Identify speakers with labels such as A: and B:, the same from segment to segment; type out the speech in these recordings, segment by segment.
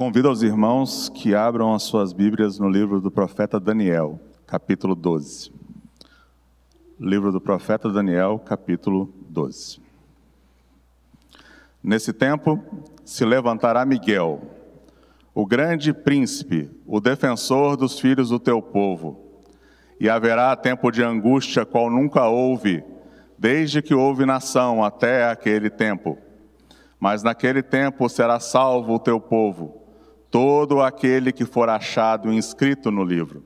A: Convido os irmãos que abram as suas Bíblias no livro do profeta Daniel, capítulo 12. Livro do profeta Daniel, capítulo 12. Nesse tempo se levantará Miguel, o grande príncipe, o defensor dos filhos do teu povo, e haverá tempo de angústia qual nunca houve, desde que houve nação até aquele tempo. Mas naquele tempo será salvo o teu povo todo aquele que for achado inscrito no livro.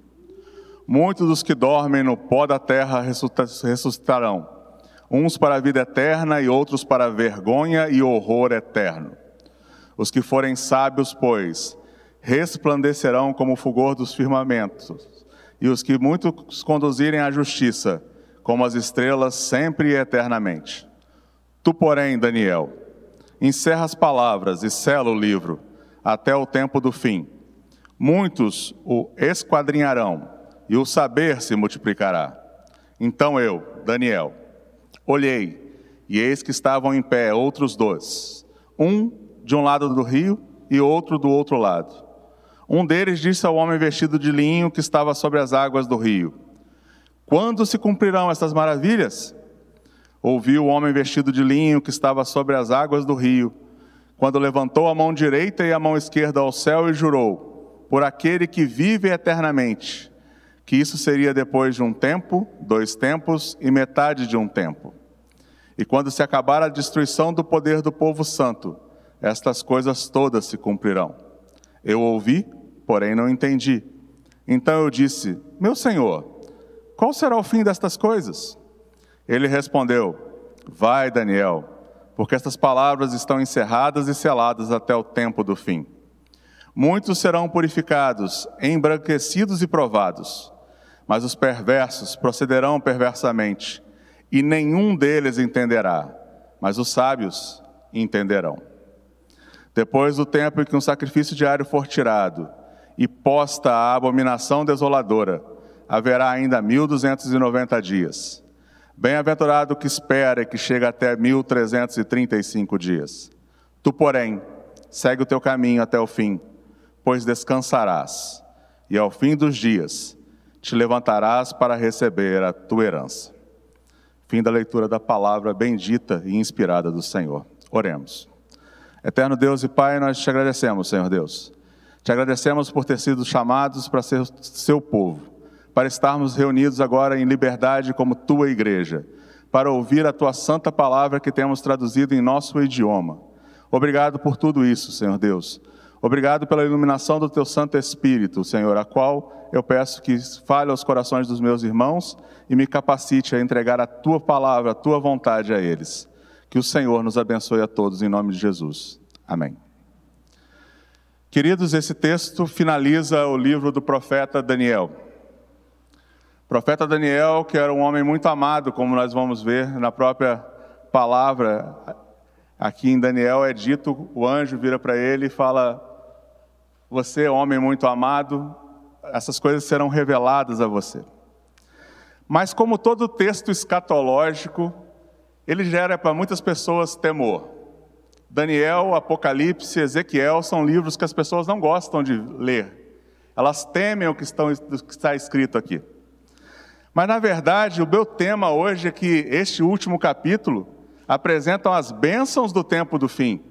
A: Muitos dos que dormem no pó da terra ressuscitarão, uns para a vida eterna e outros para a vergonha e horror eterno. Os que forem sábios, pois, resplandecerão como o fulgor dos firmamentos, e os que muitos conduzirem à justiça, como as estrelas sempre e eternamente. Tu, porém, Daniel, encerra as palavras e sela o livro até o tempo do fim. Muitos o esquadrinharão e o saber se multiplicará. Então eu, Daniel, olhei, e eis que estavam em pé outros dois, um de um lado do rio e outro do outro lado. Um deles disse ao homem vestido de linho que estava sobre as águas do rio: Quando se cumprirão estas maravilhas? Ouviu o homem vestido de linho que estava sobre as águas do rio quando levantou a mão direita e a mão esquerda ao céu e jurou, por aquele que vive eternamente, que isso seria depois de um tempo, dois tempos e metade de um tempo. E quando se acabar a destruição do poder do povo santo, estas coisas todas se cumprirão. Eu ouvi, porém não entendi. Então eu disse: Meu senhor, qual será o fim destas coisas? Ele respondeu: Vai, Daniel porque estas palavras estão encerradas e seladas até o tempo do fim. Muitos serão purificados, embranquecidos e provados, mas os perversos procederão perversamente, e nenhum deles entenderá, mas os sábios entenderão. Depois do tempo em que um sacrifício diário for tirado e posta a abominação desoladora, haverá ainda 1290 dias. Bem-aventurado que espera e que chega até 1335 dias. Tu, porém, segue o teu caminho até o fim, pois descansarás, e ao fim dos dias te levantarás para receber a tua herança. Fim da leitura da palavra bendita e inspirada do Senhor. Oremos. Eterno Deus e Pai, nós te agradecemos, Senhor Deus. Te agradecemos por ter sido chamados para ser seu povo para estarmos reunidos agora em liberdade como tua igreja, para ouvir a tua santa palavra que temos traduzido em nosso idioma. Obrigado por tudo isso, Senhor Deus. Obrigado pela iluminação do teu Santo Espírito, Senhor, a qual eu peço que fale aos corações dos meus irmãos e me capacite a entregar a tua palavra, a tua vontade a eles. Que o Senhor nos abençoe a todos em nome de Jesus. Amém. Queridos, esse texto finaliza o livro do profeta Daniel profeta Daniel, que era um homem muito amado, como nós vamos ver na própria palavra, aqui em Daniel é dito: o anjo vira para ele e fala: Você, é homem muito amado, essas coisas serão reveladas a você. Mas, como todo texto escatológico, ele gera para muitas pessoas temor. Daniel, Apocalipse, Ezequiel são livros que as pessoas não gostam de ler. Elas temem o que, estão, o que está escrito aqui. Mas, na verdade, o meu tema hoje é que este último capítulo apresenta as bênçãos do tempo do fim.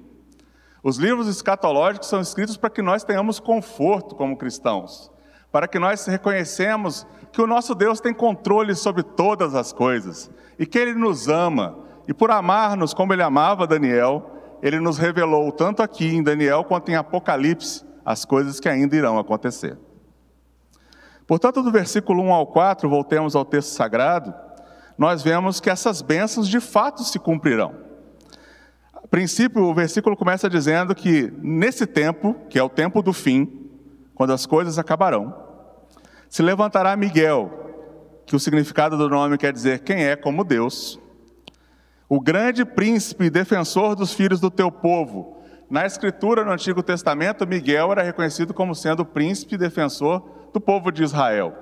A: Os livros escatológicos são escritos para que nós tenhamos conforto como cristãos, para que nós reconhecemos que o nosso Deus tem controle sobre todas as coisas e que Ele nos ama. E por amar-nos como Ele amava Daniel, Ele nos revelou tanto aqui em Daniel quanto em Apocalipse as coisas que ainda irão acontecer. Portanto, do versículo 1 ao 4, voltemos ao texto sagrado, nós vemos que essas bênçãos de fato se cumprirão. A princípio, o versículo começa dizendo que nesse tempo, que é o tempo do fim, quando as coisas acabarão, se levantará Miguel, que o significado do nome quer dizer quem é como Deus, o grande príncipe e defensor dos filhos do teu povo. Na escritura, no Antigo Testamento, Miguel era reconhecido como sendo o príncipe e defensor do povo de Israel.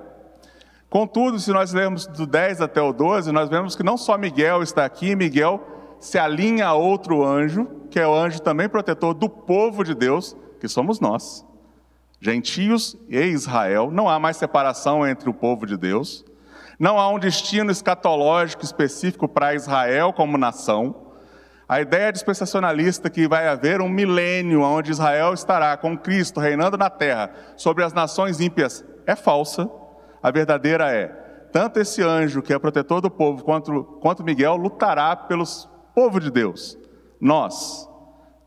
A: Contudo, se nós lermos do 10 até o 12, nós vemos que não só Miguel está aqui, Miguel se alinha a outro anjo, que é o anjo também protetor do povo de Deus, que somos nós. Gentios e Israel, não há mais separação entre o povo de Deus, não há um destino escatológico específico para Israel como nação. A ideia dispensacionalista que vai haver um milênio onde Israel estará com Cristo reinando na terra sobre as nações ímpias é falsa. A verdadeira é: tanto esse anjo que é protetor do povo quanto, quanto Miguel lutará pelos povo de Deus. Nós,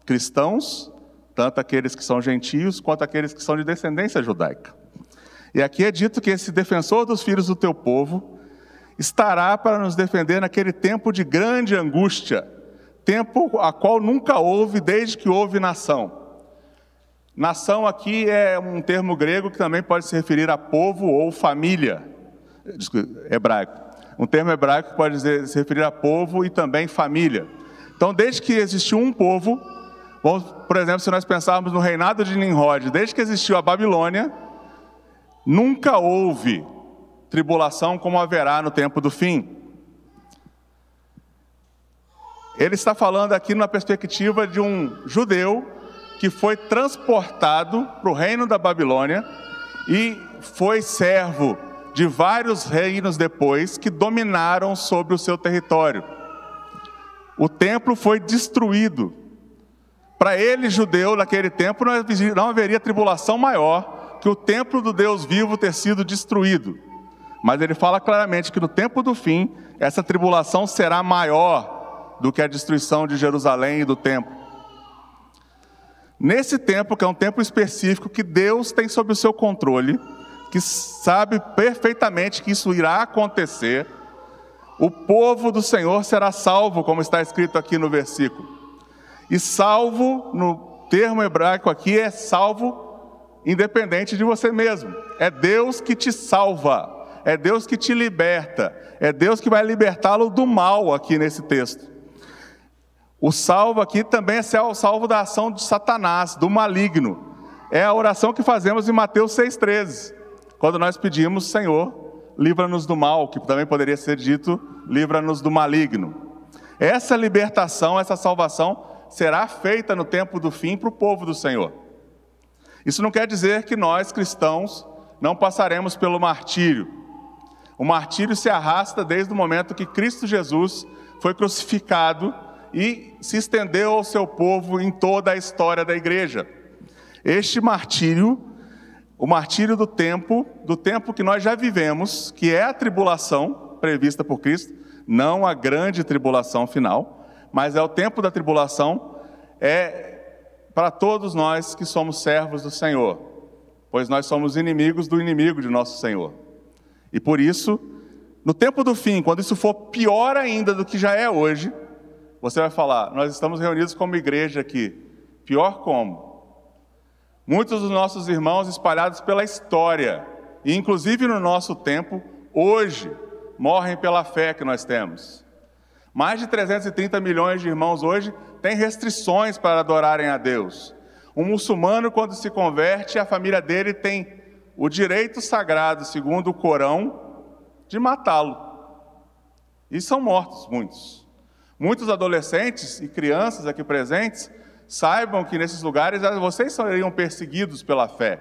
A: cristãos, tanto aqueles que são gentios quanto aqueles que são de descendência judaica. E aqui é dito que esse defensor dos filhos do teu povo estará para nos defender naquele tempo de grande angústia tempo a qual nunca houve desde que houve nação. Nação aqui é um termo grego que também pode se referir a povo ou família, Desculpa, hebraico. Um termo hebraico que pode se referir a povo e também família. Então, desde que existiu um povo, vamos, por exemplo, se nós pensarmos no reinado de Nimrod, desde que existiu a Babilônia, nunca houve tribulação como haverá no tempo do fim. Ele está falando aqui na perspectiva de um judeu que foi transportado para o reino da Babilônia e foi servo de vários reinos depois que dominaram sobre o seu território. O templo foi destruído. Para ele, judeu, naquele tempo não haveria tribulação maior que o templo do Deus vivo ter sido destruído. Mas ele fala claramente que no tempo do fim, essa tribulação será maior do que a destruição de Jerusalém e do templo. Nesse tempo, que é um tempo específico que Deus tem sob o seu controle, que sabe perfeitamente que isso irá acontecer, o povo do Senhor será salvo, como está escrito aqui no versículo. E salvo, no termo hebraico aqui, é salvo independente de você mesmo. É Deus que te salva, é Deus que te liberta, é Deus que vai libertá-lo do mal aqui nesse texto. O salvo aqui também é salvo da ação de Satanás, do maligno. É a oração que fazemos em Mateus 6,13, quando nós pedimos, Senhor, livra-nos do mal, que também poderia ser dito, livra-nos do maligno. Essa libertação, essa salvação será feita no tempo do fim para o povo do Senhor. Isso não quer dizer que nós, cristãos, não passaremos pelo martírio. O martírio se arrasta desde o momento que Cristo Jesus foi crucificado e se estendeu ao seu povo em toda a história da igreja. Este martírio, o martírio do tempo, do tempo que nós já vivemos, que é a tribulação prevista por Cristo, não a grande tribulação final, mas é o tempo da tribulação, é para todos nós que somos servos do Senhor, pois nós somos inimigos do inimigo de nosso Senhor. E por isso, no tempo do fim, quando isso for pior ainda do que já é hoje, você vai falar, nós estamos reunidos como igreja aqui. Pior como? Muitos dos nossos irmãos espalhados pela história, e inclusive no nosso tempo, hoje, morrem pela fé que nós temos. Mais de 330 milhões de irmãos hoje têm restrições para adorarem a Deus. Um muçulmano, quando se converte, a família dele tem o direito sagrado, segundo o Corão, de matá-lo. E são mortos muitos. Muitos adolescentes e crianças aqui presentes saibam que nesses lugares ah, vocês seriam perseguidos pela fé.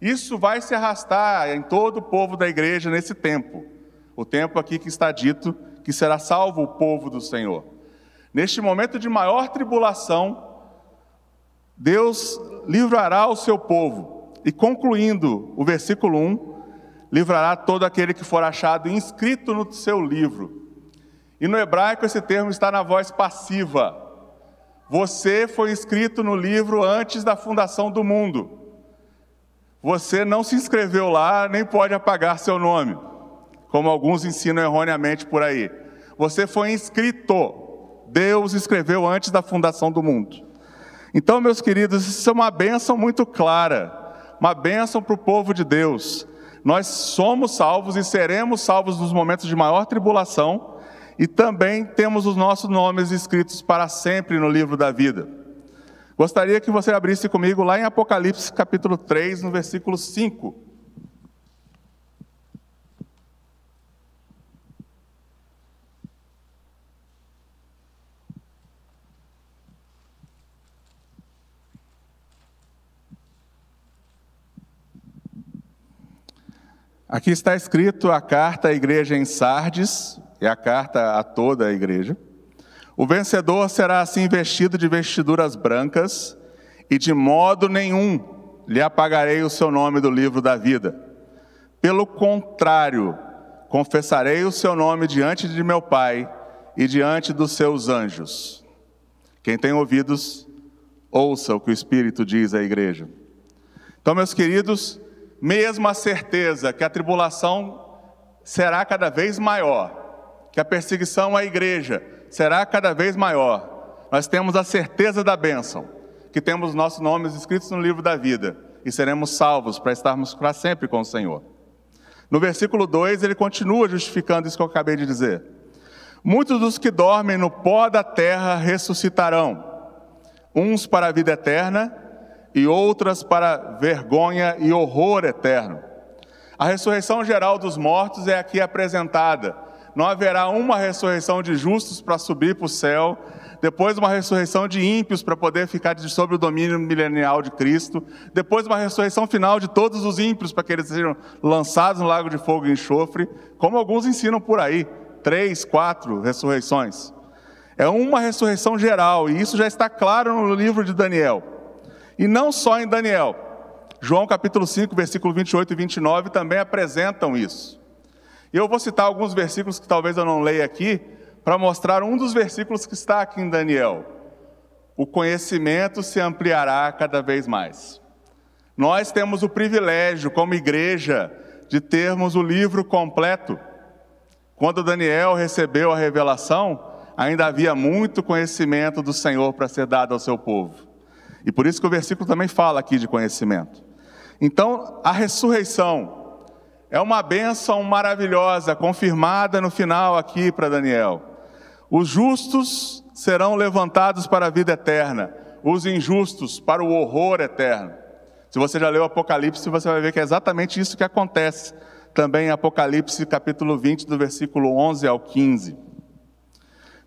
A: Isso vai se arrastar em todo o povo da igreja nesse tempo. O tempo aqui que está dito que será salvo o povo do Senhor. Neste momento de maior tribulação, Deus livrará o seu povo. E concluindo o versículo 1, livrará todo aquele que for achado inscrito no seu livro. E no hebraico esse termo está na voz passiva. Você foi escrito no livro antes da fundação do mundo. Você não se inscreveu lá, nem pode apagar seu nome, como alguns ensinam erroneamente por aí. Você foi inscrito. Deus escreveu antes da fundação do mundo. Então, meus queridos, isso é uma bênção muito clara, uma bênção para o povo de Deus. Nós somos salvos e seremos salvos nos momentos de maior tribulação e também temos os nossos nomes escritos para sempre no livro da vida. Gostaria que você abrisse comigo lá em Apocalipse capítulo 3, no versículo 5. Aqui está escrito a carta à igreja em Sardes, é a carta a toda a igreja. O vencedor será assim vestido de vestiduras brancas, e de modo nenhum lhe apagarei o seu nome do livro da vida. Pelo contrário, confessarei o seu nome diante de meu Pai e diante dos seus anjos. Quem tem ouvidos, ouça o que o Espírito diz à igreja. Então, meus queridos, mesmo a certeza que a tribulação será cada vez maior, que a perseguição à igreja será cada vez maior, nós temos a certeza da bênção, que temos nossos nomes escritos no livro da vida e seremos salvos para estarmos para sempre com o Senhor. No versículo 2, ele continua justificando isso que eu acabei de dizer. Muitos dos que dormem no pó da terra ressuscitarão, uns para a vida eterna e outras para vergonha e horror eterno. A ressurreição geral dos mortos é aqui apresentada não haverá uma ressurreição de justos para subir para o céu, depois uma ressurreição de ímpios para poder ficar sob o domínio milenial de Cristo, depois uma ressurreição final de todos os ímpios para que eles sejam lançados no lago de fogo e enxofre, como alguns ensinam por aí, três, quatro ressurreições. É uma ressurreição geral, e isso já está claro no livro de Daniel. E não só em Daniel. João capítulo 5, versículo 28 e 29 também apresentam isso. E eu vou citar alguns versículos que talvez eu não leia aqui, para mostrar um dos versículos que está aqui em Daniel. O conhecimento se ampliará cada vez mais. Nós temos o privilégio, como igreja, de termos o livro completo. Quando Daniel recebeu a revelação, ainda havia muito conhecimento do Senhor para ser dado ao seu povo. E por isso que o versículo também fala aqui de conhecimento. Então, a ressurreição, é uma bênção maravilhosa, confirmada no final aqui para Daniel. Os justos serão levantados para a vida eterna, os injustos para o horror eterno. Se você já leu Apocalipse, você vai ver que é exatamente isso que acontece também em Apocalipse capítulo 20, do versículo 11 ao 15.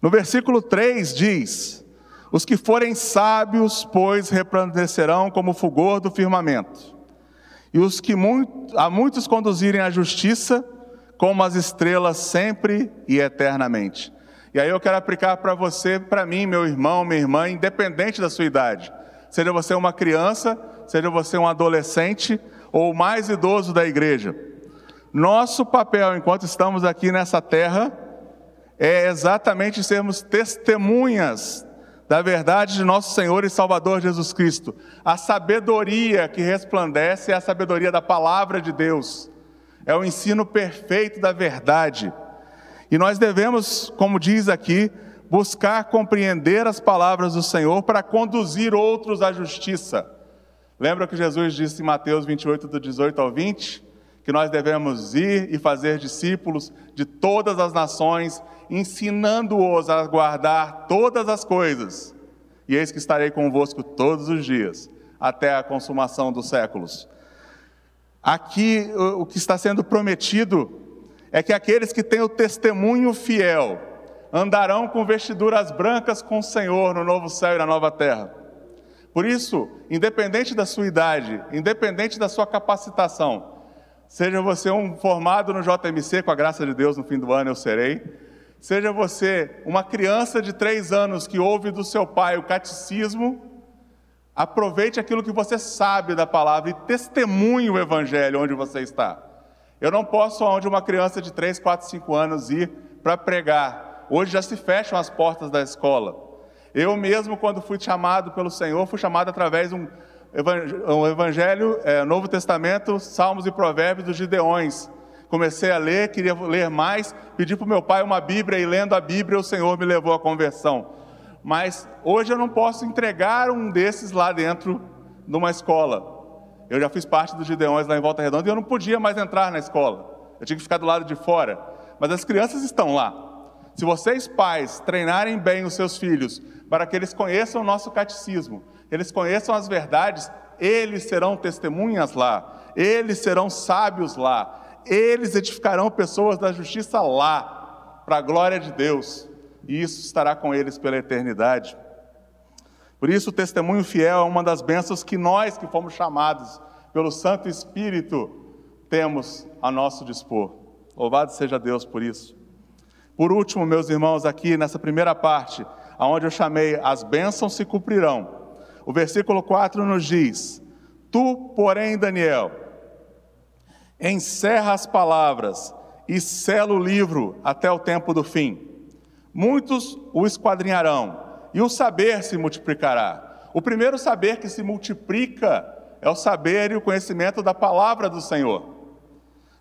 A: No versículo 3 diz: Os que forem sábios, pois, replandecerão como o fulgor do firmamento e os que muito, a muitos conduzirem à justiça, como as estrelas sempre e eternamente. E aí eu quero aplicar para você, para mim, meu irmão, minha irmã, independente da sua idade. Seja você uma criança, seja você um adolescente ou mais idoso da igreja. Nosso papel enquanto estamos aqui nessa terra é exatamente sermos testemunhas da verdade de nosso Senhor e Salvador Jesus Cristo. A sabedoria que resplandece é a sabedoria da palavra de Deus, é o ensino perfeito da verdade. E nós devemos, como diz aqui, buscar compreender as palavras do Senhor para conduzir outros à justiça. Lembra que Jesus disse em Mateus 28, do 18 ao 20? Que nós devemos ir e fazer discípulos de todas as nações, ensinando-os a guardar todas as coisas. E eis que estarei convosco todos os dias, até a consumação dos séculos. Aqui o que está sendo prometido é que aqueles que têm o testemunho fiel andarão com vestiduras brancas com o Senhor no novo céu e na nova terra. Por isso, independente da sua idade, independente da sua capacitação, seja você um formado no JMC, com a graça de Deus no fim do ano eu serei, Seja você uma criança de três anos que ouve do seu pai o catecismo, aproveite aquilo que você sabe da palavra e testemunhe o evangelho onde você está. Eu não posso, onde uma criança de três, quatro, cinco anos ir para pregar. Hoje já se fecham as portas da escola. Eu mesmo, quando fui chamado pelo Senhor, fui chamado através de um evangelho, um evangelho é, Novo Testamento, Salmos e Provérbios dos Gideões comecei a ler, queria ler mais, pedi para o meu pai uma Bíblia e lendo a Bíblia o Senhor me levou à conversão. Mas hoje eu não posso entregar um desses lá dentro numa escola. Eu já fiz parte dos Gideões lá em Volta Redonda e eu não podia mais entrar na escola. Eu tinha que ficar do lado de fora. Mas as crianças estão lá. Se vocês, pais, treinarem bem os seus filhos para que eles conheçam o nosso catecismo, eles conheçam as verdades, eles serão testemunhas lá, eles serão sábios lá, eles edificarão pessoas da justiça lá, para a glória de Deus, e isso estará com eles pela eternidade. Por isso, o testemunho fiel é uma das bênçãos que nós, que fomos chamados pelo Santo Espírito, temos a nosso dispor. Louvado seja Deus por isso. Por último, meus irmãos, aqui nessa primeira parte, aonde eu chamei as bênçãos se cumprirão. O versículo 4 nos diz: Tu, porém, Daniel, Encerra as palavras e sela o livro até o tempo do fim. Muitos o esquadrinharão, e o saber se multiplicará. O primeiro saber que se multiplica é o saber e o conhecimento da palavra do Senhor.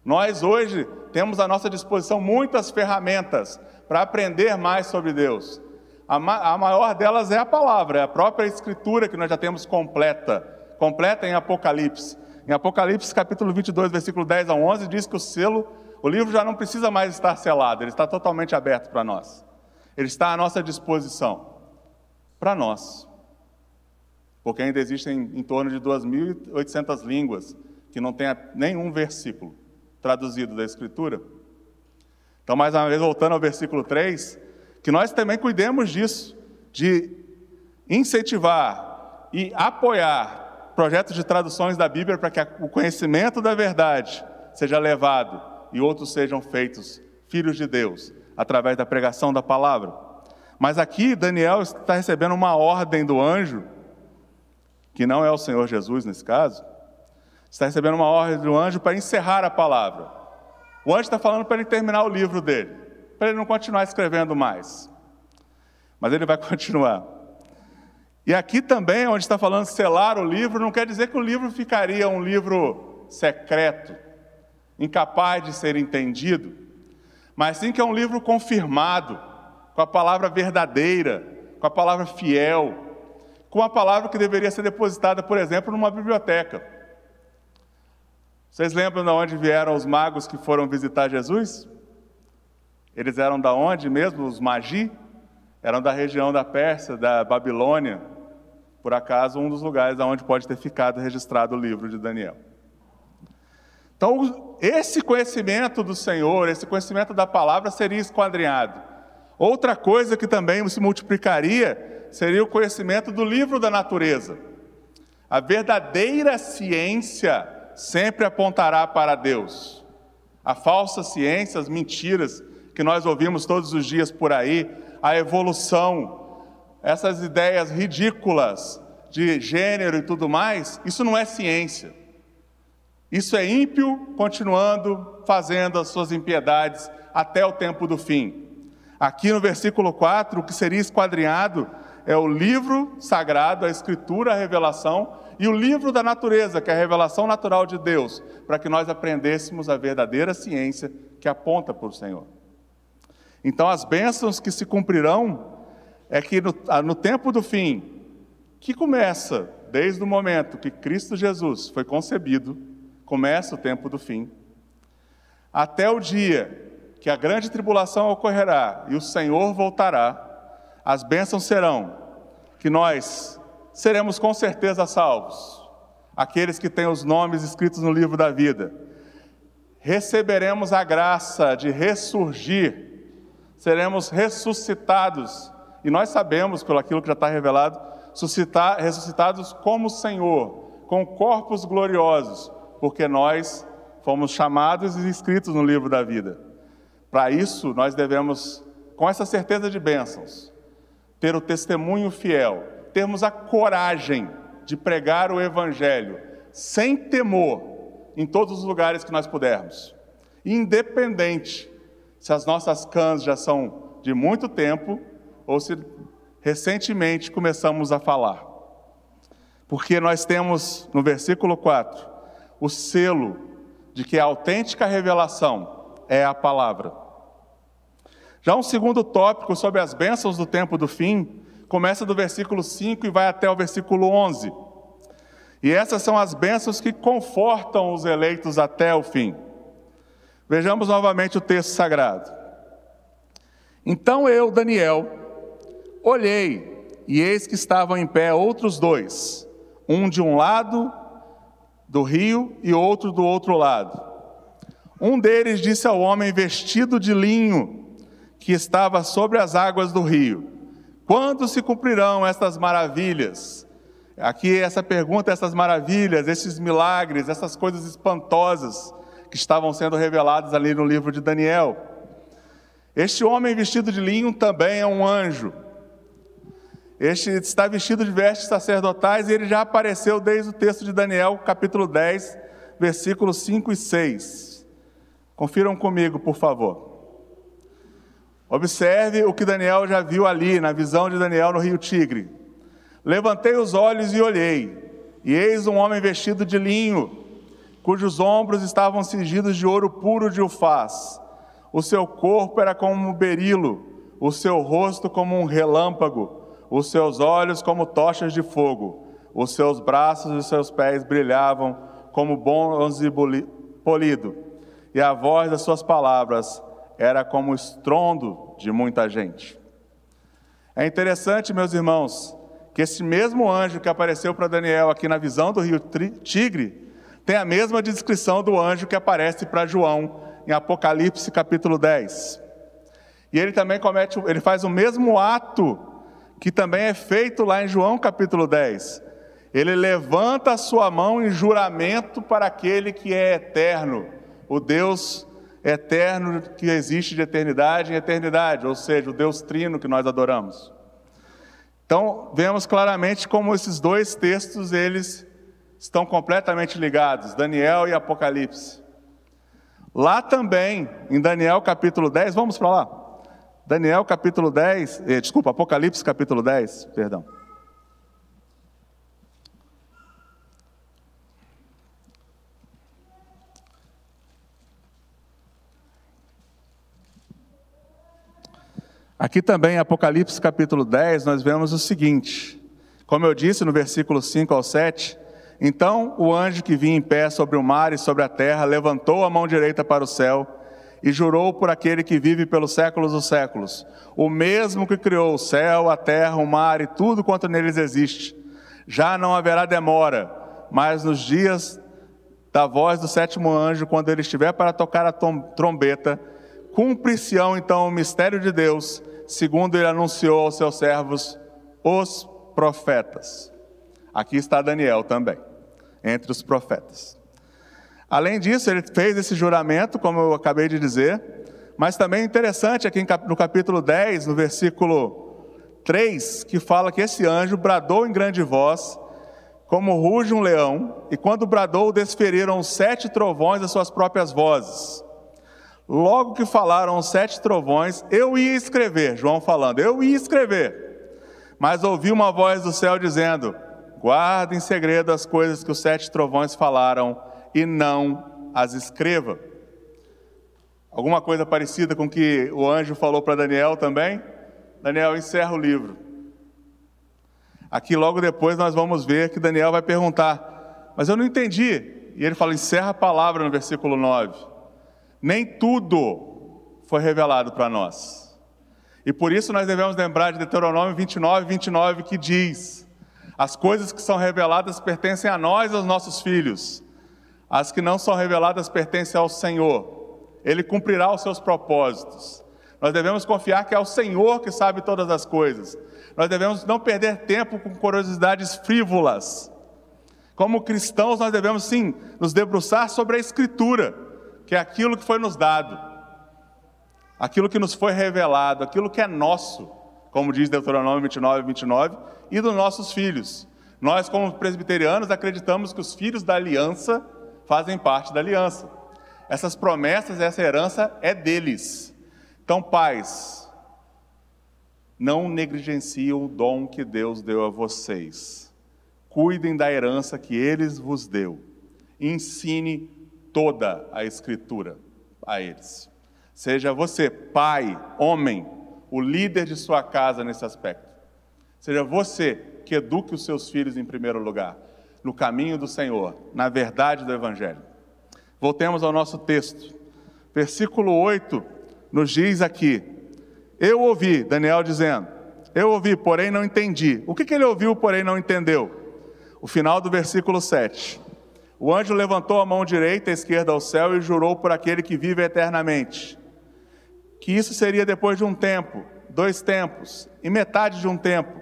A: Nós hoje temos à nossa disposição muitas ferramentas para aprender mais sobre Deus. A, a maior delas é a palavra, é a própria escritura que nós já temos completa, completa em Apocalipse. Em Apocalipse capítulo 22, versículo 10 a 11, diz que o selo, o livro já não precisa mais estar selado, ele está totalmente aberto para nós. Ele está à nossa disposição, para nós. Porque ainda existem em torno de 2.800 línguas que não tem nenhum versículo traduzido da Escritura. Então, mais uma vez, voltando ao versículo 3, que nós também cuidemos disso, de incentivar e apoiar projetos de traduções da Bíblia para que o conhecimento da verdade seja levado e outros sejam feitos filhos de Deus através da pregação da palavra. Mas aqui Daniel está recebendo uma ordem do anjo, que não é o Senhor Jesus nesse caso, está recebendo uma ordem do anjo para encerrar a palavra. O anjo está falando para ele terminar o livro dele, para ele não continuar escrevendo mais. Mas ele vai continuar. E aqui também, onde está falando selar o livro, não quer dizer que o livro ficaria um livro secreto, incapaz de ser entendido, mas sim que é um livro confirmado, com a palavra verdadeira, com a palavra fiel, com a palavra que deveria ser depositada, por exemplo, numa biblioteca. Vocês lembram de onde vieram os magos que foram visitar Jesus? Eles eram da onde mesmo? Os magi? eram da região da Pérsia, da Babilônia, por acaso um dos lugares onde pode ter ficado registrado o livro de Daniel. Então, esse conhecimento do Senhor, esse conhecimento da palavra seria esquadrinhado. Outra coisa que também se multiplicaria seria o conhecimento do livro da natureza. A verdadeira ciência sempre apontará para Deus. A falsa ciência, as mentiras que nós ouvimos todos os dias por aí, a evolução, essas ideias ridículas de gênero e tudo mais, isso não é ciência. Isso é ímpio continuando fazendo as suas impiedades até o tempo do fim. Aqui no versículo 4, o que seria esquadrinhado é o livro sagrado, a escritura, a revelação, e o livro da natureza, que é a revelação natural de Deus, para que nós aprendêssemos a verdadeira ciência que aponta para o Senhor. Então, as bênçãos que se cumprirão é que no, ah, no tempo do fim, que começa desde o momento que Cristo Jesus foi concebido, começa o tempo do fim, até o dia que a grande tribulação ocorrerá e o Senhor voltará, as bênçãos serão que nós seremos com certeza salvos, aqueles que têm os nomes escritos no livro da vida. Receberemos a graça de ressurgir seremos ressuscitados. E nós sabemos, pelo aquilo que já está revelado, suscitar, ressuscitados como Senhor, com corpos gloriosos, porque nós fomos chamados e inscritos no livro da vida. Para isso, nós devemos, com essa certeza de bênçãos, ter o testemunho fiel, termos a coragem de pregar o Evangelho sem temor em todos os lugares que nós pudermos, independente se as nossas cãs já são de muito tempo ou se recentemente começamos a falar. Porque nós temos no versículo 4 o selo de que a autêntica revelação é a palavra. Já um segundo tópico sobre as bênçãos do tempo do fim começa do versículo 5 e vai até o versículo 11. E essas são as bênçãos que confortam os eleitos até o fim. Vejamos novamente o texto sagrado. Então eu, Daniel, olhei, e eis que estavam em pé outros dois, um de um lado do rio e outro do outro lado. Um deles disse ao homem vestido de linho, que estava sobre as águas do rio: Quando se cumprirão estas maravilhas? Aqui, essa pergunta, essas maravilhas, esses milagres, essas coisas espantosas que estavam sendo revelados ali no livro de Daniel. Este homem vestido de linho também é um anjo. Este está vestido de vestes sacerdotais e ele já apareceu desde o texto de Daniel, capítulo 10, versículos 5 e 6. Confiram comigo, por favor. Observe o que Daniel já viu ali, na visão de Daniel no rio Tigre. Levantei os olhos e olhei, e eis um homem vestido de linho cujos ombros estavam cingidos de ouro puro de ufaz. O seu corpo era como um berilo, o seu rosto como um relâmpago, os seus olhos como tochas de fogo, os seus braços e os seus pés brilhavam como bronze polido, e a voz das suas palavras era como o estrondo de muita gente. É interessante, meus irmãos, que esse mesmo anjo que apareceu para Daniel aqui na visão do rio Tigre, tem a mesma descrição do anjo que aparece para João em Apocalipse capítulo 10. E ele também comete, ele faz o mesmo ato que também é feito lá em João capítulo 10. Ele levanta a sua mão em juramento para aquele que é eterno, o Deus eterno que existe de eternidade em eternidade, ou seja, o Deus trino que nós adoramos. Então, vemos claramente como esses dois textos eles estão completamente ligados, Daniel e Apocalipse. Lá também, em Daniel capítulo 10, vamos para lá. Daniel capítulo 10, eh, desculpa, Apocalipse capítulo 10, perdão. Aqui também, Apocalipse capítulo 10, nós vemos o seguinte: como eu disse no versículo 5 ao 7, então o anjo que vinha em pé sobre o mar e sobre a terra levantou a mão direita para o céu e jurou por aquele que vive pelos séculos dos séculos, o mesmo que criou o céu, a terra, o mar e tudo quanto neles existe. Já não haverá demora, mas nos dias da voz do sétimo anjo, quando ele estiver para tocar a trombeta, cumpre-se-ão então o mistério de Deus, segundo ele anunciou aos seus servos, os profetas. Aqui está Daniel também entre os profetas. Além disso, ele fez esse juramento, como eu acabei de dizer, mas também é interessante aqui no capítulo 10, no versículo 3, que fala que esse anjo bradou em grande voz, como ruge um leão, e quando bradou, desferiram sete trovões as suas próprias vozes. Logo que falaram os sete trovões, eu ia escrever, João falando, eu ia escrever. Mas ouvi uma voz do céu dizendo: Guarde em segredo as coisas que os sete trovões falaram e não as escreva. Alguma coisa parecida com o que o anjo falou para Daniel também? Daniel, encerra o livro. Aqui logo depois nós vamos ver que Daniel vai perguntar, mas eu não entendi. E ele fala, encerra a palavra no versículo 9. Nem tudo foi revelado para nós. E por isso nós devemos lembrar de Deuteronômio 29, 29, que diz: as coisas que são reveladas pertencem a nós, aos nossos filhos. As que não são reveladas pertencem ao Senhor. Ele cumprirá os seus propósitos. Nós devemos confiar que é o Senhor que sabe todas as coisas. Nós devemos não perder tempo com curiosidades frívolas. Como cristãos, nós devemos sim nos debruçar sobre a Escritura, que é aquilo que foi nos dado, aquilo que nos foi revelado, aquilo que é nosso como diz Deuteronômio 29, 29, e dos nossos filhos. Nós, como presbiterianos, acreditamos que os filhos da aliança fazem parte da aliança. Essas promessas, essa herança é deles. Então, pais, não negligenciem o dom que Deus deu a vocês. Cuidem da herança que eles vos deu. Ensine toda a escritura a eles. Seja você, pai, homem, o líder de sua casa nesse aspecto. Seja você que eduque os seus filhos em primeiro lugar, no caminho do Senhor, na verdade do Evangelho. Voltemos ao nosso texto. Versículo 8 nos diz aqui: Eu ouvi, Daniel dizendo, eu ouvi, porém não entendi. O que, que ele ouviu, porém não entendeu? O final do versículo 7. O anjo levantou a mão direita e esquerda ao céu e jurou por aquele que vive eternamente que isso seria depois de um tempo, dois tempos e metade de um tempo.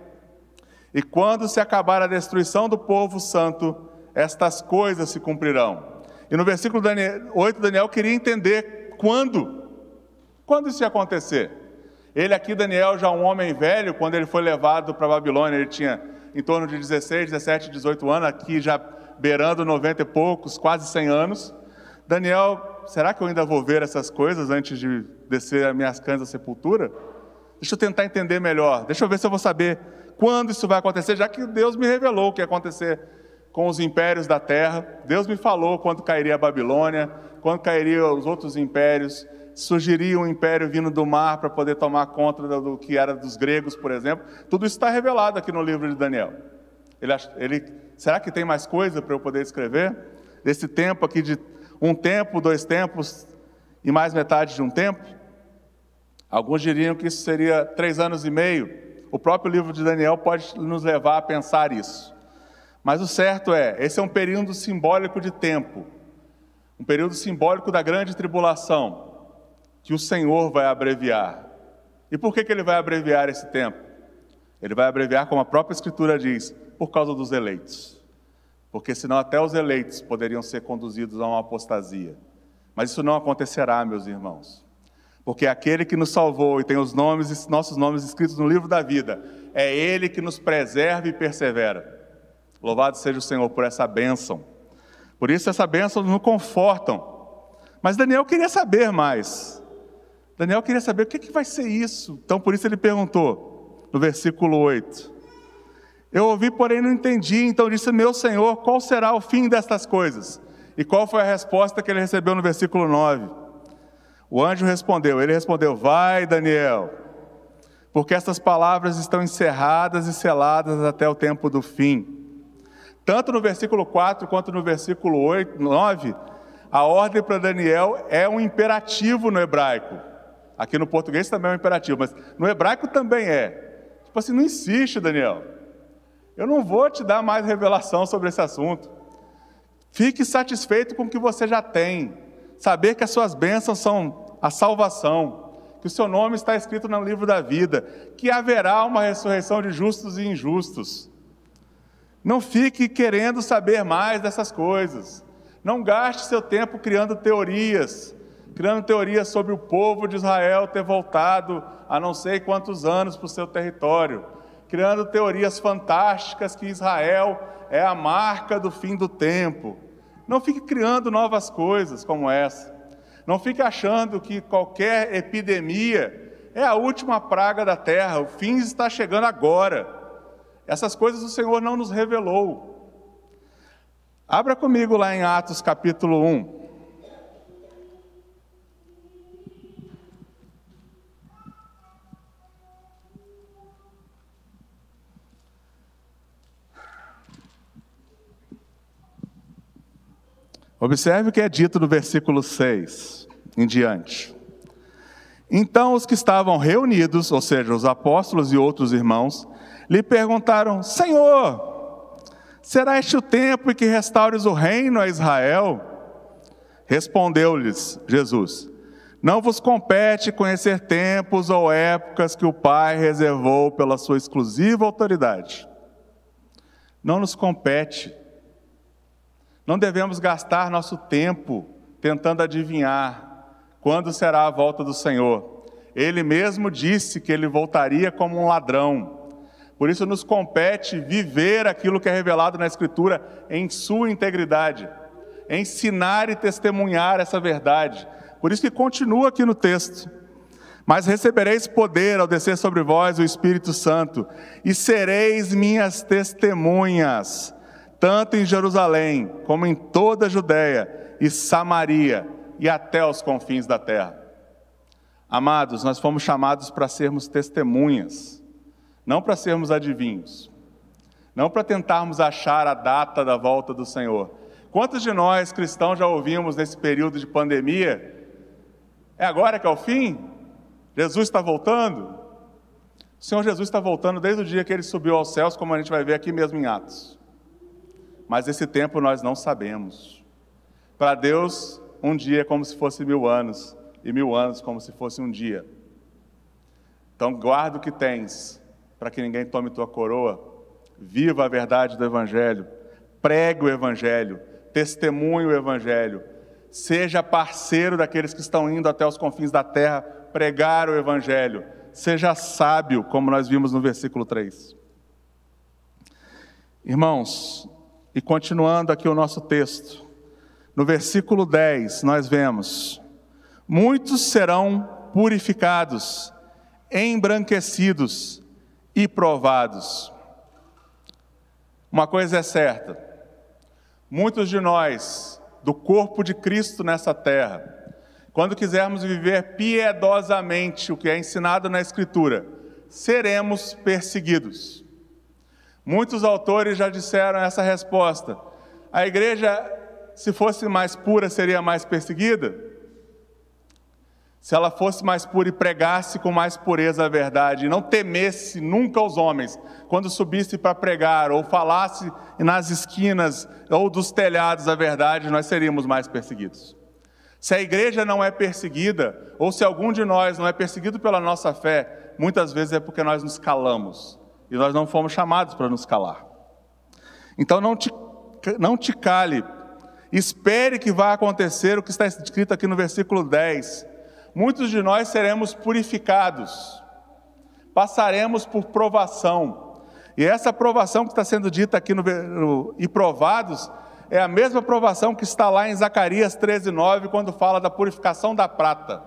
A: E quando se acabar a destruição do povo santo, estas coisas se cumprirão. E no versículo 8, Daniel queria entender quando. Quando isso ia acontecer? Ele aqui, Daniel, já um homem velho, quando ele foi levado para a Babilônia, ele tinha em torno de 16, 17, 18 anos, aqui já beirando 90 e poucos, quase 100 anos. Daniel, será que eu ainda vou ver essas coisas antes de descer as minhas cães à sepultura? Deixa eu tentar entender melhor, deixa eu ver se eu vou saber quando isso vai acontecer, já que Deus me revelou o que ia acontecer com os impérios da terra, Deus me falou quando cairia a Babilônia, quando cairiam os outros impérios, surgiria um império vindo do mar para poder tomar conta do que era dos gregos, por exemplo. Tudo isso está revelado aqui no livro de Daniel. Ele, ele, será que tem mais coisa para eu poder escrever? Desse tempo aqui de um tempo, dois tempos e mais metade de um tempo? Alguns diriam que isso seria três anos e meio. O próprio livro de Daniel pode nos levar a pensar isso. Mas o certo é, esse é um período simbólico de tempo, um período simbólico da grande tribulação, que o Senhor vai abreviar. E por que, que ele vai abreviar esse tempo? Ele vai abreviar, como a própria Escritura diz, por causa dos eleitos. Porque senão até os eleitos poderiam ser conduzidos a uma apostasia. Mas isso não acontecerá, meus irmãos. Porque é aquele que nos salvou e tem os nomes, nossos nomes escritos no livro da vida, é ele que nos preserva e persevera. Louvado seja o Senhor por essa bênção. Por isso, essa bênção nos confortam. Mas Daniel queria saber mais. Daniel queria saber o que, é que vai ser isso. Então, por isso, ele perguntou, no versículo 8. Eu ouvi, porém não entendi. Então disse: Meu Senhor, qual será o fim destas coisas? E qual foi a resposta que ele recebeu no versículo 9? O anjo respondeu, ele respondeu: Vai, Daniel, porque estas palavras estão encerradas e seladas até o tempo do fim. Tanto no versículo 4 quanto no versículo 8, 9, a ordem para Daniel é um imperativo no hebraico. Aqui no português também é um imperativo, mas no hebraico também é. Tipo assim, não insiste, Daniel. Eu não vou te dar mais revelação sobre esse assunto. Fique satisfeito com o que você já tem. Saber que as suas bênçãos são a salvação, que o seu nome está escrito no livro da vida, que haverá uma ressurreição de justos e injustos. Não fique querendo saber mais dessas coisas. Não gaste seu tempo criando teorias, criando teorias sobre o povo de Israel ter voltado há não sei quantos anos para o seu território, criando teorias fantásticas que Israel é a marca do fim do tempo. Não fique criando novas coisas como essa. Não fique achando que qualquer epidemia é a última praga da terra, o fim está chegando agora. Essas coisas o Senhor não nos revelou. Abra comigo lá em Atos capítulo 1. Observe o que é dito no versículo 6 em diante. Então os que estavam reunidos, ou seja, os apóstolos e outros irmãos, lhe perguntaram: Senhor, será este o tempo em que restaures o reino a Israel? Respondeu-lhes Jesus: Não vos compete conhecer tempos ou épocas que o Pai reservou pela sua exclusiva autoridade. Não nos compete não devemos gastar nosso tempo tentando adivinhar quando será a volta do Senhor. Ele mesmo disse que ele voltaria como um ladrão. Por isso, nos compete viver aquilo que é revelado na Escritura em sua integridade, ensinar e testemunhar essa verdade. Por isso que continua aqui no texto. Mas recebereis poder ao descer sobre vós o Espírito Santo, e sereis minhas testemunhas tanto em Jerusalém como em toda a Judéia e Samaria e até os confins da terra. Amados, nós fomos chamados para sermos testemunhas, não para sermos adivinhos, não para tentarmos achar a data da volta do Senhor. Quantos de nós cristãos já ouvimos nesse período de pandemia? É agora que é o fim? Jesus está voltando? O Senhor Jesus está voltando desde o dia que ele subiu aos céus, como a gente vai ver aqui mesmo em Atos mas esse tempo nós não sabemos. Para Deus, um dia é como se fosse mil anos, e mil anos como se fosse um dia. Então, guarda o que tens, para que ninguém tome tua coroa. Viva a verdade do Evangelho, pregue o Evangelho, testemunhe o Evangelho, seja parceiro daqueles que estão indo até os confins da terra pregar o Evangelho, seja sábio, como nós vimos no versículo 3. Irmãos, e continuando aqui o nosso texto, no versículo 10, nós vemos: Muitos serão purificados, embranquecidos e provados. Uma coisa é certa: muitos de nós, do corpo de Cristo nessa terra, quando quisermos viver piedosamente o que é ensinado na Escritura, seremos perseguidos. Muitos autores já disseram essa resposta. A igreja, se fosse mais pura, seria mais perseguida? Se ela fosse mais pura e pregasse com mais pureza a verdade, e não temesse nunca os homens, quando subisse para pregar, ou falasse nas esquinas ou dos telhados a verdade, nós seríamos mais perseguidos. Se a igreja não é perseguida, ou se algum de nós não é perseguido pela nossa fé, muitas vezes é porque nós nos calamos e nós não fomos chamados para nos calar. Então não te, não te cale. Espere que vá acontecer o que está escrito aqui no versículo 10. Muitos de nós seremos purificados, passaremos por provação. E essa provação que está sendo dita aqui no, no e provados é a mesma provação que está lá em Zacarias 13:9 quando fala da purificação da prata.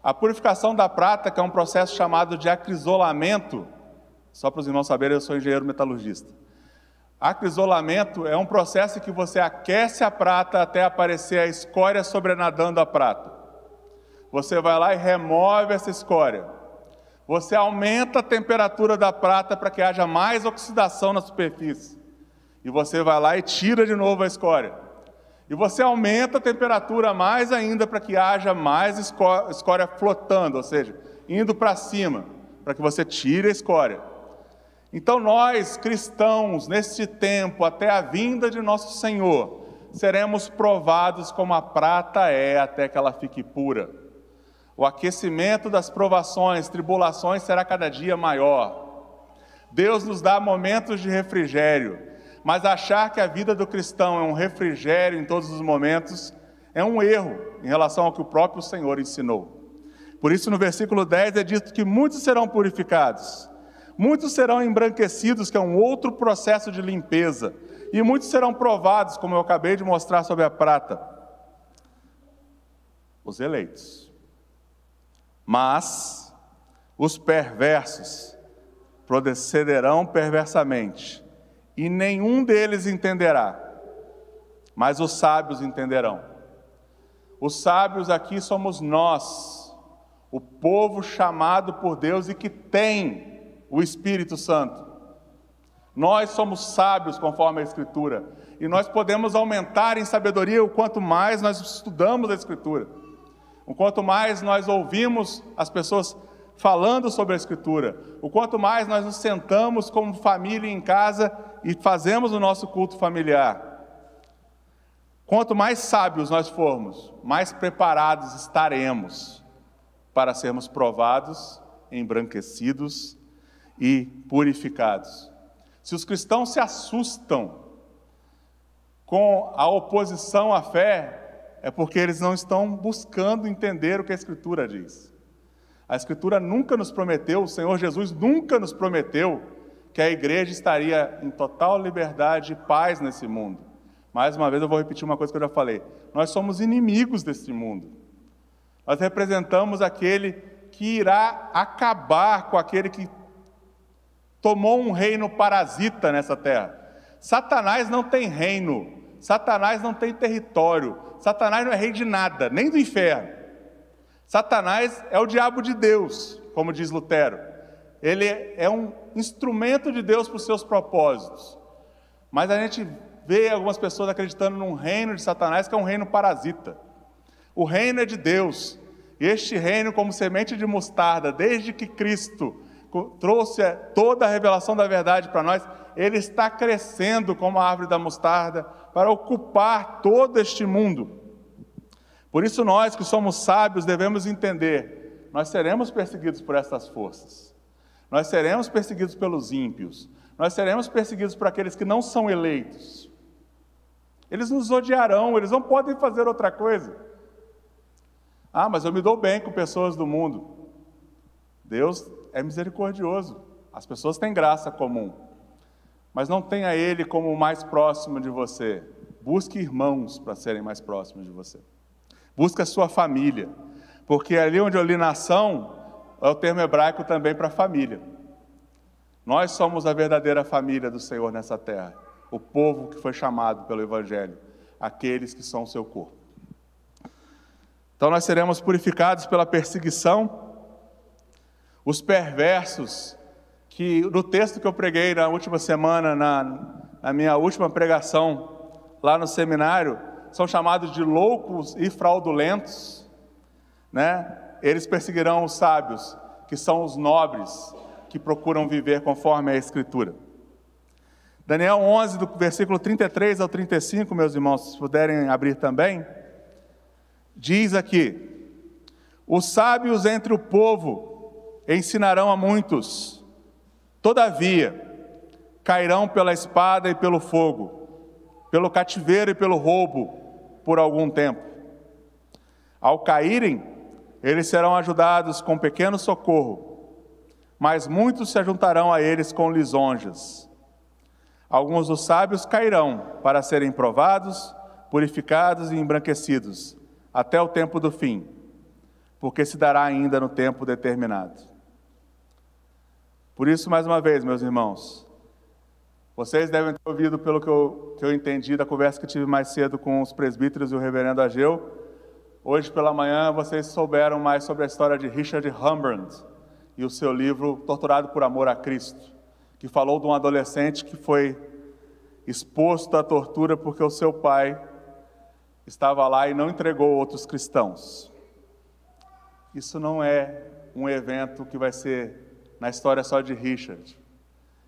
A: A purificação da prata, que é um processo chamado de acrisolamento, só para os irmãos saberem, eu sou engenheiro metalurgista. Acrisolamento é um processo que você aquece a prata até aparecer a escória sobrenadando a prata. Você vai lá e remove essa escória. Você aumenta a temperatura da prata para que haja mais oxidação na superfície. E você vai lá e tira de novo a escória. E você aumenta a temperatura mais ainda para que haja mais escória flotando, ou seja, indo para cima, para que você tire a escória. Então, nós cristãos, neste tempo, até a vinda de nosso Senhor, seremos provados como a prata é até que ela fique pura. O aquecimento das provações, tribulações será cada dia maior. Deus nos dá momentos de refrigério, mas achar que a vida do cristão é um refrigério em todos os momentos é um erro em relação ao que o próprio Senhor ensinou. Por isso, no versículo 10 é dito que muitos serão purificados Muitos serão embranquecidos, que é um outro processo de limpeza. E muitos serão provados, como eu acabei de mostrar sobre a prata. Os eleitos. Mas os perversos procederão perversamente, e nenhum deles entenderá, mas os sábios entenderão. Os sábios aqui somos nós, o povo chamado por Deus e que tem o Espírito Santo. Nós somos sábios conforme a Escritura, e nós podemos aumentar em sabedoria o quanto mais nós estudamos a Escritura, o quanto mais nós ouvimos as pessoas falando sobre a Escritura, o quanto mais nós nos sentamos como família em casa e fazemos o nosso culto familiar. Quanto mais sábios nós formos, mais preparados estaremos para sermos provados, embranquecidos e purificados. Se os cristãos se assustam com a oposição à fé, é porque eles não estão buscando entender o que a Escritura diz. A Escritura nunca nos prometeu, o Senhor Jesus nunca nos prometeu que a igreja estaria em total liberdade e paz nesse mundo. Mais uma vez eu vou repetir uma coisa que eu já falei. Nós somos inimigos desse mundo. Nós representamos aquele que irá acabar com aquele que tomou um reino parasita nessa terra. Satanás não tem reino, Satanás não tem território, Satanás não é rei de nada, nem do inferno. Satanás é o diabo de Deus, como diz Lutero. Ele é um instrumento de Deus para os seus propósitos. Mas a gente vê algumas pessoas acreditando num reino de Satanás que é um reino parasita. O reino é de Deus. E este reino, como semente de mostarda, desde que Cristo trouxe é, toda a revelação da verdade para nós, ele está crescendo como a árvore da mostarda para ocupar todo este mundo. Por isso, nós que somos sábios devemos entender: nós seremos perseguidos por estas forças, nós seremos perseguidos pelos ímpios, nós seremos perseguidos por aqueles que não são eleitos. Eles nos odiarão, eles não podem fazer outra coisa. Ah, mas eu me dou bem com pessoas do mundo. Deus é misericordioso. As pessoas têm graça comum, mas não tenha Ele como o mais próximo de você. Busque irmãos para serem mais próximos de você. Busque a sua família, porque ali onde eu li nação, é o termo hebraico também para família. Nós somos a verdadeira família do Senhor nessa terra, o povo que foi chamado pelo Evangelho, aqueles que são o seu corpo. Então nós seremos purificados pela perseguição os perversos, que no texto que eu preguei na última semana, na, na minha última pregação lá no seminário, são chamados de loucos e fraudulentos, né? Eles perseguirão os sábios, que são os nobres, que procuram viver conforme a Escritura. Daniel 11, do versículo 33 ao 35, meus irmãos, se puderem abrir também, diz aqui: Os sábios entre o povo ensinarão a muitos. Todavia, cairão pela espada e pelo fogo, pelo cativeiro e pelo roubo por algum tempo. Ao caírem, eles serão ajudados com pequeno socorro, mas muitos se juntarão a eles com lisonjas. Alguns dos sábios cairão para serem provados, purificados e embranquecidos, até o tempo do fim, porque se dará ainda no tempo determinado. Por isso, mais uma vez, meus irmãos, vocês devem ter ouvido, pelo que eu, que eu entendi da conversa que tive mais cedo com os presbíteros e o reverendo Ageu, hoje pela manhã vocês souberam mais sobre a história de Richard Rembrandt e o seu livro Torturado por Amor a Cristo, que falou de um adolescente que foi exposto à tortura porque o seu pai estava lá e não entregou outros cristãos. Isso não é um evento que vai ser na história só de Richard.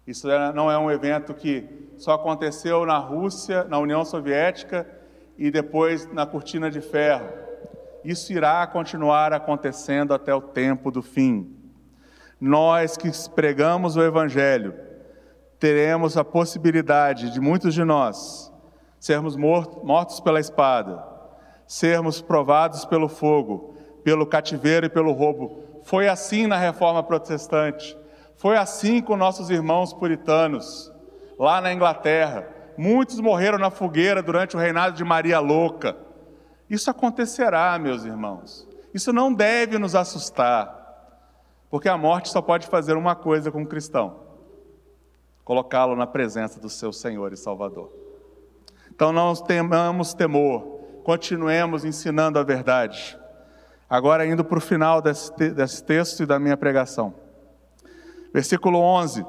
A: Isso não é um evento que só aconteceu na Rússia, na União Soviética e depois na Cortina de Ferro. Isso irá continuar acontecendo até o tempo do fim. Nós que pregamos o Evangelho, teremos a possibilidade de muitos de nós sermos mortos pela espada, sermos provados pelo fogo, pelo cativeiro e pelo roubo, foi assim na reforma protestante. Foi assim com nossos irmãos puritanos, lá na Inglaterra. Muitos morreram na fogueira durante o reinado de Maria Louca. Isso acontecerá, meus irmãos. Isso não deve nos assustar, porque a morte só pode fazer uma coisa com o cristão: colocá-lo na presença do seu Senhor e Salvador. Então não temamos temor, continuemos ensinando a verdade. Agora, indo para o final desse, desse texto e da minha pregação. Versículo 11: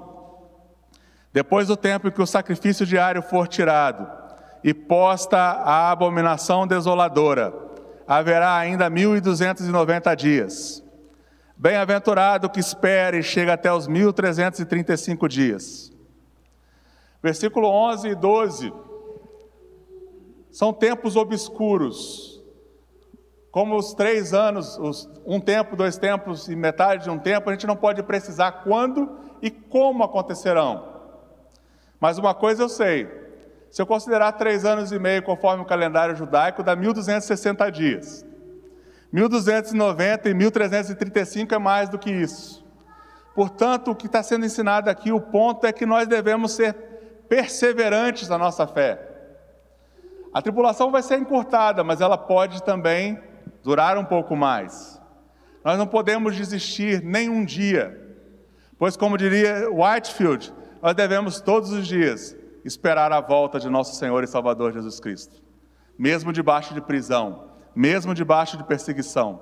A: Depois do tempo em que o sacrifício diário for tirado e posta a abominação desoladora, haverá ainda 1.290 dias. Bem-aventurado que espere e chega até os 1.335 dias. Versículo 11 e 12. São tempos obscuros como os três anos, os, um tempo, dois tempos e metade de um tempo, a gente não pode precisar quando e como acontecerão. Mas uma coisa eu sei: se eu considerar três anos e meio conforme o calendário judaico, dá 1.260 dias. 1.290 e 1.335 é mais do que isso. Portanto, o que está sendo ensinado aqui, o ponto é que nós devemos ser perseverantes na nossa fé. A tribulação vai ser encurtada, mas ela pode também durar um pouco mais. Nós não podemos desistir nem um dia, pois, como diria Whitefield, nós devemos todos os dias esperar a volta de nosso Senhor e Salvador Jesus Cristo, mesmo debaixo de prisão, mesmo debaixo de perseguição.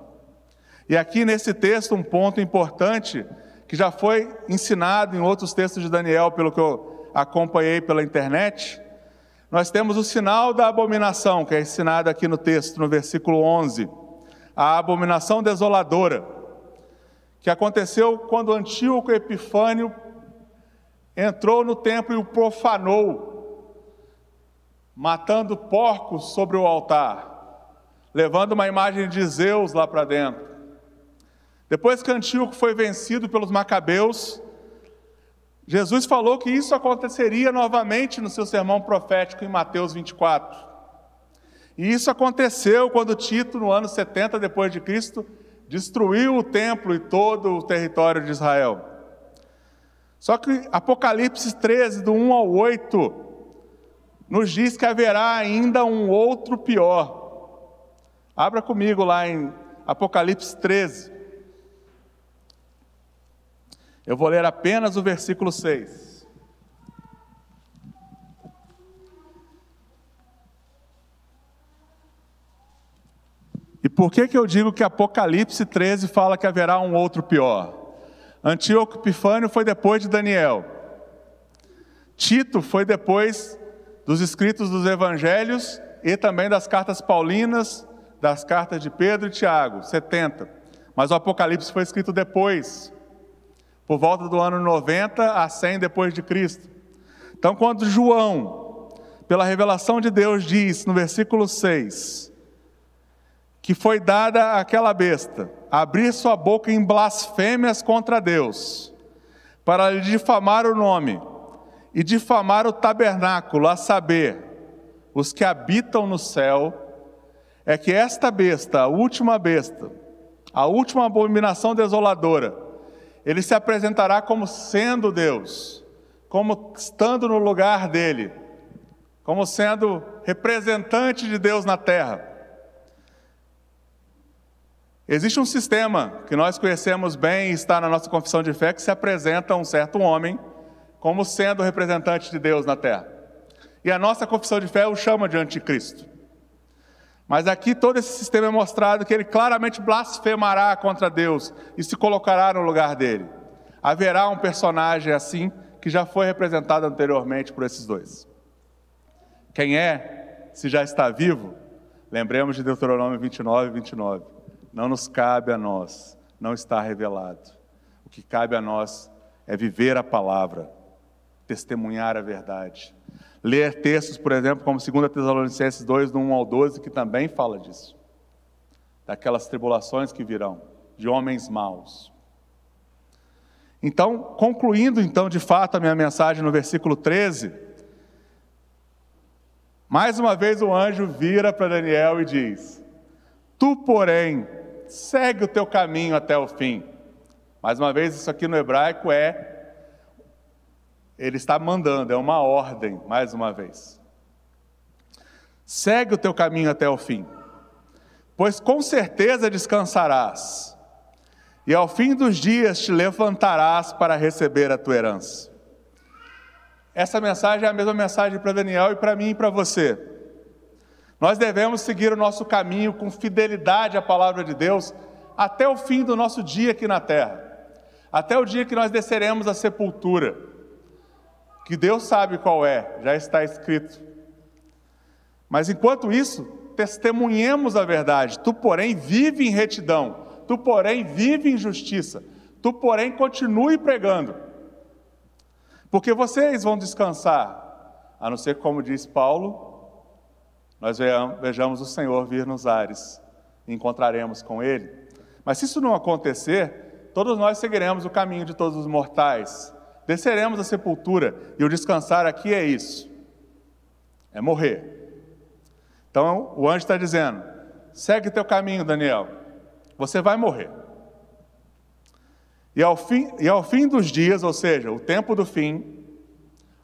A: E aqui nesse texto, um ponto importante que já foi ensinado em outros textos de Daniel, pelo que eu acompanhei pela internet, nós temos o sinal da abominação, que é ensinado aqui no texto, no versículo 11 a abominação desoladora, que aconteceu quando Antíoco Epifânio entrou no templo e o profanou, matando porcos sobre o altar, levando uma imagem de Zeus lá para dentro. Depois que Antíoco foi vencido pelos macabeus, Jesus falou que isso aconteceria novamente no seu sermão profético em Mateus 24. E isso aconteceu quando Tito, no ano 70 depois de Cristo, destruiu o templo e todo o território de Israel. Só que Apocalipse 13, do 1 ao 8, nos diz que haverá ainda um outro pior. Abra comigo lá em Apocalipse 13. Eu vou ler apenas o versículo 6. E por que, que eu digo que Apocalipse 13 fala que haverá um outro pior? Antíoco Epifânio foi depois de Daniel. Tito foi depois dos escritos dos evangelhos e também das cartas paulinas, das cartas de Pedro e Tiago, 70. Mas o Apocalipse foi escrito depois, por volta do ano 90 a 100 depois de Cristo. Então, quando João, pela revelação de Deus, diz no versículo 6, que foi dada àquela besta, abrir sua boca em blasfêmias contra Deus, para lhe difamar o nome e difamar o tabernáculo, a saber, os que habitam no céu, é que esta besta, a última besta, a última abominação desoladora, ele se apresentará como sendo Deus, como estando no lugar dele, como sendo representante de Deus na terra Existe um sistema que nós conhecemos bem e está na nossa confissão de fé que se apresenta a um certo homem como sendo o representante de Deus na terra. E a nossa confissão de fé o chama de anticristo. Mas aqui todo esse sistema é mostrado que ele claramente blasfemará contra Deus e se colocará no lugar dele. Haverá um personagem assim que já foi representado anteriormente por esses dois. Quem é, se já está vivo, lembremos de Deuteronômio 29, 29 não nos cabe a nós, não está revelado. O que cabe a nós é viver a palavra, testemunhar a verdade. Ler textos, por exemplo, como 2 Tessalonicenses 2, do 1 ao 12, que também fala disso. Daquelas tribulações que virão, de homens maus. Então, concluindo então de fato a minha mensagem no versículo 13, mais uma vez o anjo vira para Daniel e diz: Tu, porém, segue o teu caminho até o fim. Mais uma vez, isso aqui no hebraico é, ele está mandando, é uma ordem, mais uma vez. Segue o teu caminho até o fim, pois com certeza descansarás, e ao fim dos dias te levantarás para receber a tua herança. Essa mensagem é a mesma mensagem para Daniel e para mim e para você. Nós devemos seguir o nosso caminho com fidelidade à palavra de Deus até o fim do nosso dia aqui na terra, até o dia que nós desceremos à sepultura, que Deus sabe qual é, já está escrito. Mas enquanto isso, testemunhemos a verdade. Tu, porém, vive em retidão, tu, porém, vive em justiça, tu, porém, continue pregando. Porque vocês vão descansar, a não ser como diz Paulo, nós vejamos o Senhor vir nos ares e encontraremos com Ele. Mas se isso não acontecer, todos nós seguiremos o caminho de todos os mortais, desceremos a sepultura, e o descansar aqui é isso: é morrer. Então o anjo está dizendo: segue teu caminho, Daniel, você vai morrer. E ao, fim, e ao fim dos dias, ou seja, o tempo do fim,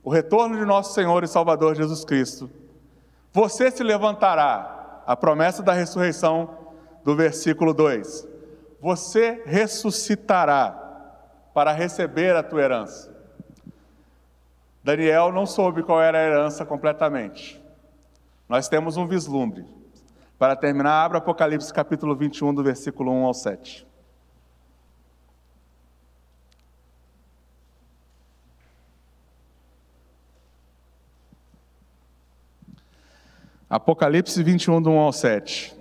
A: o retorno de nosso Senhor e Salvador Jesus Cristo, você se levantará, a promessa da ressurreição do versículo 2. Você ressuscitará para receber a tua herança. Daniel não soube qual era a herança completamente. Nós temos um vislumbre. Para terminar, abra Apocalipse capítulo 21, do versículo 1 ao 7. Apocalipse 21, do 1 ao 7.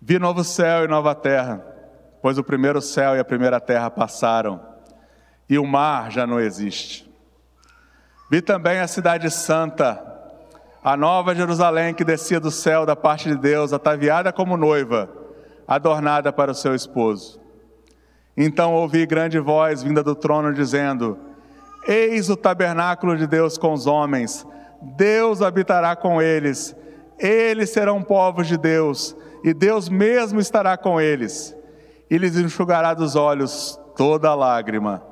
A: Vi novo céu e nova terra, pois o primeiro céu e a primeira terra passaram, e o mar já não existe. Vi também a cidade santa, a nova Jerusalém que descia do céu da parte de Deus, ataviada como noiva, adornada para o seu esposo. Então ouvi grande voz vinda do trono dizendo: Eis o tabernáculo de Deus com os homens, Deus habitará com eles eles serão povos de Deus, e Deus mesmo estará com eles. E lhes enxugará dos olhos toda lágrima,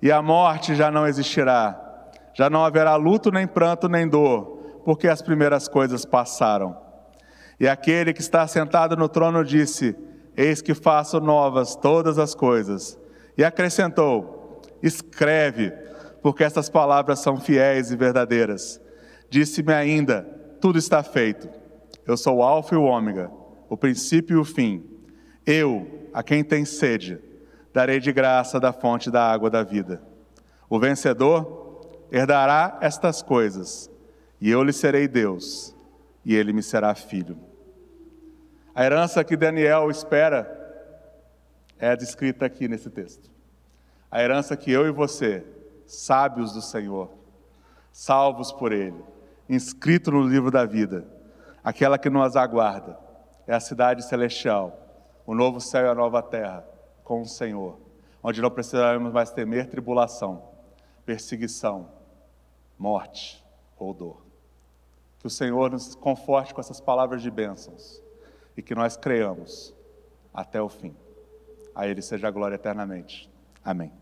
A: e a morte já não existirá. Já não haverá luto, nem pranto, nem dor, porque as primeiras coisas passaram. E aquele que está sentado no trono disse: Eis que faço novas todas as coisas. E acrescentou: Escreve, porque estas palavras são fiéis e verdadeiras. Disse-me ainda: tudo está feito. Eu sou o Alfa e o Ômega, o princípio e o fim. Eu, a quem tem sede, darei de graça da fonte da água da vida. O vencedor herdará estas coisas, e eu lhe serei Deus, e ele me será filho. A herança que Daniel espera é descrita aqui nesse texto. A herança que eu e você, sábios do Senhor, salvos por Ele, inscrito no livro da vida, aquela que nos aguarda. É a cidade celestial, o novo céu e a nova terra, com o Senhor, onde não precisaremos mais temer tribulação, perseguição, morte ou dor. Que o Senhor nos conforte com essas palavras de bênçãos e que nós creamos até o fim. A Ele seja a glória eternamente. Amém.